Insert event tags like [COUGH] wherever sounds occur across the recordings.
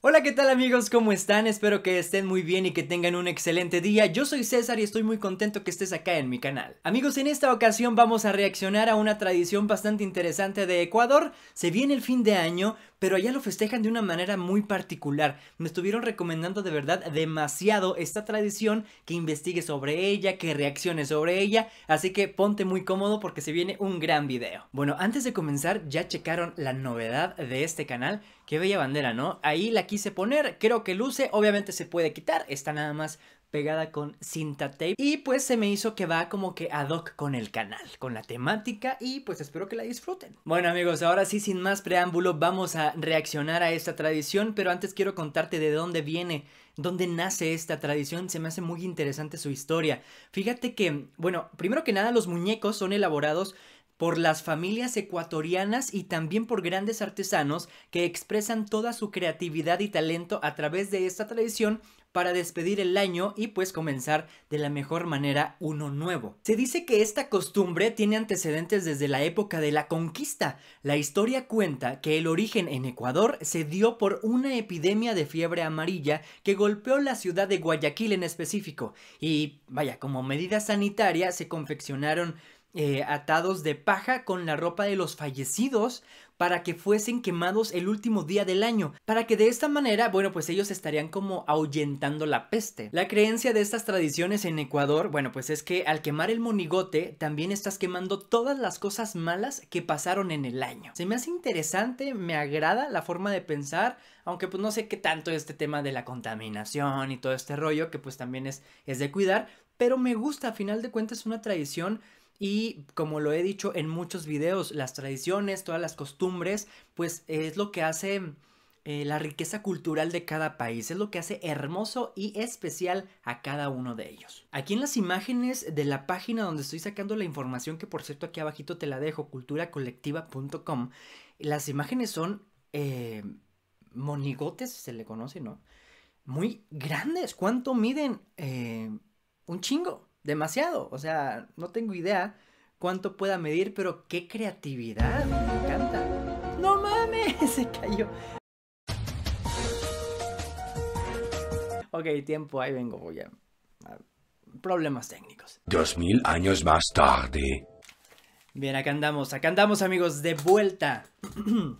Hola, ¿qué tal amigos? ¿Cómo están? Espero que estén muy bien y que tengan un excelente día. Yo soy César y estoy muy contento que estés acá en mi canal. Amigos, en esta ocasión vamos a reaccionar a una tradición bastante interesante de Ecuador. Se viene el fin de año, pero allá lo festejan de una manera muy particular. Me estuvieron recomendando de verdad demasiado esta tradición, que investigue sobre ella, que reaccione sobre ella, así que ponte muy cómodo porque se viene un gran video. Bueno, antes de comenzar ya checaron la novedad de este canal, qué bella bandera, ¿no? Ahí la quise poner, creo que luce, obviamente se puede quitar, está nada más pegada con cinta tape y pues se me hizo que va como que ad hoc con el canal, con la temática y pues espero que la disfruten. Bueno amigos, ahora sí sin más preámbulo vamos a reaccionar a esta tradición, pero antes quiero contarte de dónde viene dónde nace esta tradición, se me hace muy interesante su historia. Fíjate que, bueno, primero que nada los muñecos son elaborados por las familias ecuatorianas y también por grandes artesanos que expresan toda su creatividad y talento a través de esta tradición para despedir el año y pues comenzar de la mejor manera uno nuevo. Se dice que esta costumbre tiene antecedentes desde la época de la conquista. La historia cuenta que el origen en Ecuador se dio por una epidemia de fiebre amarilla que golpeó la ciudad de Guayaquil en específico y vaya, como medida sanitaria se confeccionaron eh, atados de paja con la ropa de los fallecidos, para que fuesen quemados el último día del año, para que de esta manera, bueno, pues ellos estarían como ahuyentando la peste. La creencia de estas tradiciones en Ecuador, bueno, pues es que al quemar el monigote también estás quemando todas las cosas malas que pasaron en el año. Se me hace interesante, me agrada la forma de pensar, aunque pues no sé qué tanto este tema de la contaminación y todo este rollo que pues también es, es de cuidar, pero me gusta, a final de cuentas, una tradición y como lo he dicho en muchos videos, las tradiciones, todas las costumbres, pues es lo que hace eh, la riqueza cultural de cada país, es lo que hace hermoso y especial a cada uno de ellos. Aquí en las imágenes de la página donde estoy sacando la información, que por cierto aquí abajito te la dejo, culturacolectiva.com, las imágenes son eh, monigotes, se le conoce, ¿no? Muy grandes, ¿cuánto miden? Eh, un chingo demasiado. O sea, no tengo idea cuánto pueda medir, pero qué creatividad, me encanta. No mames, [LAUGHS] se cayó. Ok, tiempo, ahí vengo, voy a... Problemas técnicos. Dos mil años más tarde. Bien, acá andamos, acá andamos amigos, de vuelta. [CLEARS THROAT]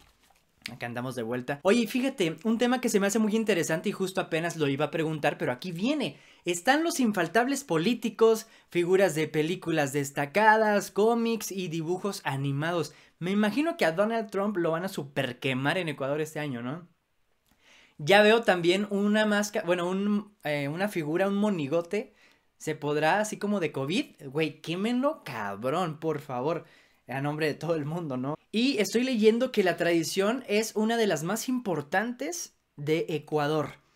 Acá andamos de vuelta. Oye, fíjate, un tema que se me hace muy interesante y justo apenas lo iba a preguntar, pero aquí viene están los infaltables políticos, figuras de películas destacadas, cómics y dibujos animados. Me imagino que a Donald Trump lo van a superquemar en Ecuador este año, ¿no? Ya veo también una máscara, bueno, eh, una figura, un monigote. Se podrá así como de COVID. Güey, quémelo cabrón, por favor. A nombre de todo el mundo, ¿no? Y estoy leyendo que la tradición es una de las más importantes de Ecuador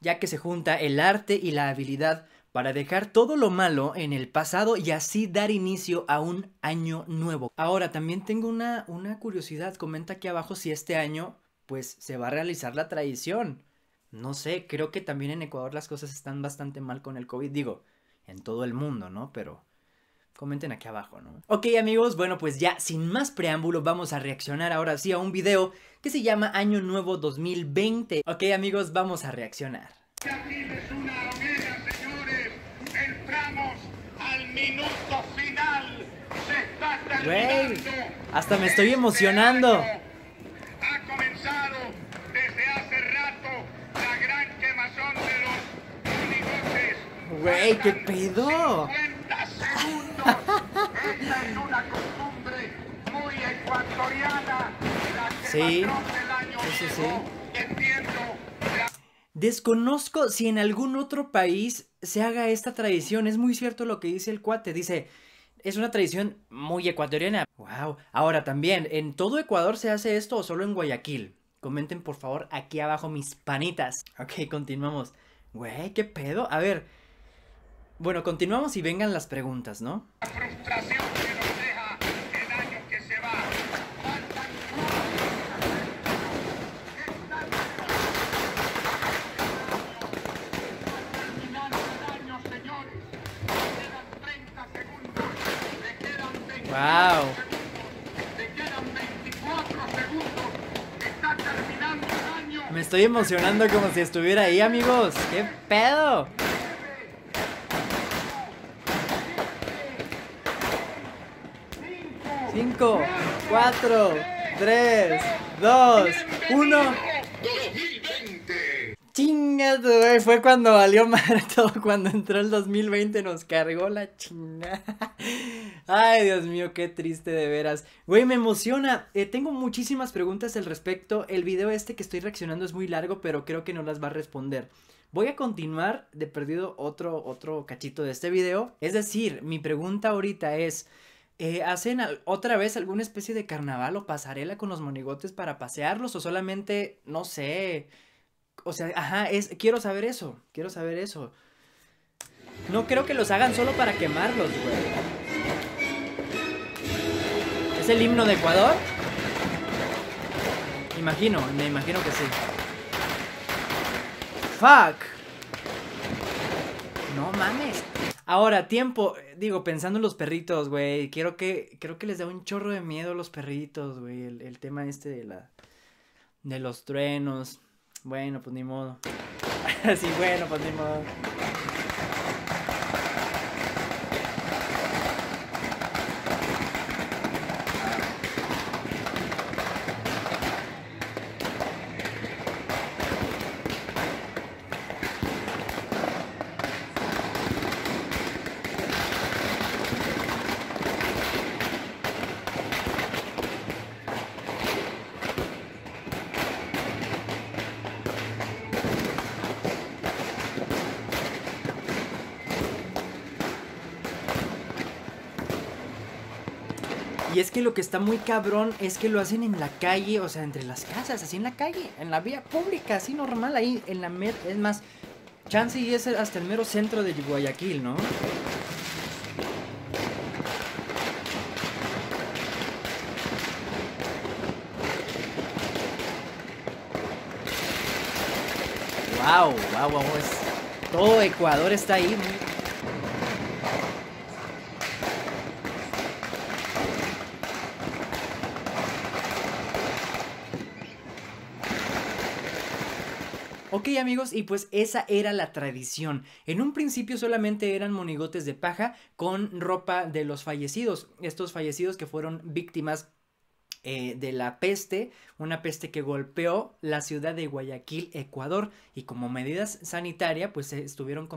ya que se junta el arte y la habilidad para dejar todo lo malo en el pasado y así dar inicio a un año nuevo. Ahora, también tengo una, una curiosidad, comenta aquí abajo si este año pues se va a realizar la tradición. No sé, creo que también en Ecuador las cosas están bastante mal con el COVID, digo, en todo el mundo, ¿no? Pero comenten aquí abajo, ¿no? Ok amigos, bueno pues ya sin más preámbulo vamos a reaccionar ahora sí a un video que se llama Año Nuevo 2020. Ok amigos, vamos a reaccionar. Güey, hasta me estoy este emocionando. Güey, qué pedo es una costumbre muy ecuatoriana, sí, sí, sí, Desconozco si en algún otro país se haga esta tradición. Es muy cierto lo que dice el cuate. Dice, es una tradición muy ecuatoriana. Wow. Ahora también, ¿en todo Ecuador se hace esto o solo en Guayaquil? Comenten por favor aquí abajo mis panitas. Ok, continuamos. Güey, qué pedo. A ver, bueno, continuamos y vengan las preguntas, ¿no? La frustración que nos deja el año que se va. Está terminando el año, señores. Me quedan 30 segundos. Me quedan 24 segundos. Está terminando el año. Me estoy emocionando como si estuviera ahí, amigos. Que pedo. 5, 4, 3, 2, 1. 2020. güey. Fue cuando valió madre [LAUGHS] todo. Cuando entró el 2020 nos cargó la chingada. Ay, Dios mío, qué triste de veras. Güey, me emociona. Eh, tengo muchísimas preguntas al respecto. El video este que estoy reaccionando es muy largo, pero creo que no las va a responder. Voy a continuar de perdido otro, otro cachito de este video. Es decir, mi pregunta ahorita es... Eh, ¿Hacen otra vez alguna especie de carnaval o pasarela con los monigotes para pasearlos o solamente, no sé, o sea, ajá, es, quiero saber eso, quiero saber eso. No creo que los hagan solo para quemarlos, güey. ¿Es el himno de Ecuador? Imagino, me imagino que sí. Fuck. No mames. Ahora, tiempo digo, pensando en los perritos, güey, quiero que, creo que les da un chorro de miedo a los perritos, güey, el, tema este de la, de los truenos. Bueno, pues ni modo. Así, [LAUGHS] bueno, pues ni modo. Y es que lo que está muy cabrón es que lo hacen en la calle, o sea, entre las casas, así en la calle, en la vía pública, así normal, ahí en la mer. Es más, chance y es hasta el mero centro de Guayaquil, ¿no? Wow, wow, wow, todo Ecuador está ahí. Ok amigos, y pues esa era la tradición. En un principio solamente eran monigotes de paja con ropa de los fallecidos, estos fallecidos que fueron víctimas eh, de la peste, una peste que golpeó la ciudad de Guayaquil, Ecuador, y como medidas sanitaria pues se estuvieron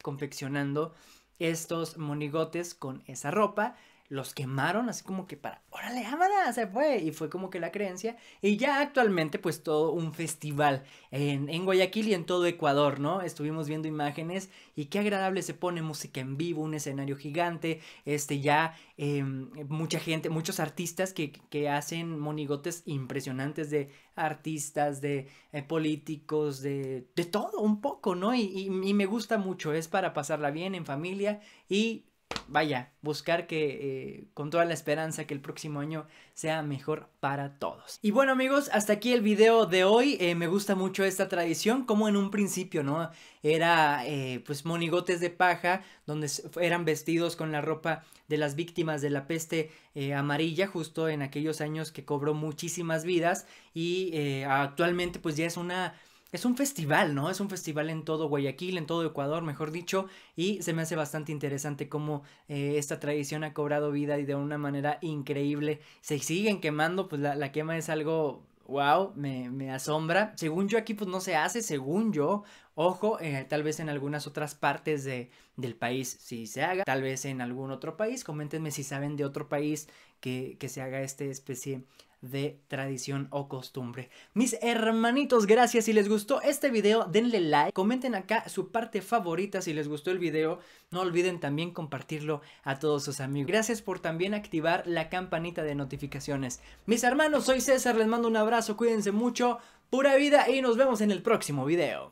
confeccionando estos monigotes con esa ropa los quemaron así como que para, órale, ámala, se fue. Y fue como que la creencia. Y ya actualmente pues todo un festival en, Guayaquil y en todo Ecuador, ¿no? Estuvimos viendo imágenes y qué agradable se pone música en vivo, un escenario gigante, este ya em, mucha gente, muchos artistas que, hacen monigotes impresionantes de artistas, de eh, políticos, de, de, todo un poco, ¿no? y me gusta mucho, es para pasarla bien en familia y vaya, buscar que eh, con toda la esperanza que el próximo año sea mejor para todos. Y bueno amigos, hasta aquí el video de hoy. Eh, me gusta mucho esta tradición, como en un principio, ¿no? Era eh, pues monigotes de paja, donde eran vestidos con la ropa de las víctimas de la peste amarilla, justo en aquellos años que cobró muchísimas vidas y actualmente pues ya es una es un festival, ¿no? Es un festival en todo Guayaquil, en todo Ecuador, mejor dicho, y se me hace bastante interesante cómo eh, esta tradición ha cobrado vida y de una manera increíble. Se siguen quemando, pues la, quema es algo wow, me, me, asombra. Según yo aquí pues no se hace, según yo, ojo, eh, tal vez en algunas otras partes del país sí se haga, tal vez en algún otro país, coméntenme si saben de otro país que, que se haga esta especie de tradición o costumbre. Mis hermanitos, gracias. Si les gustó este video, denle like. Comenten acá su parte favorita si les gustó el video. No olviden también compartirlo a todos sus amigos. Gracias por también activar la campanita de notificaciones. Mis hermanos, soy César. Les mando un abrazo. Cuídense mucho. Pura vida y nos vemos en el próximo video.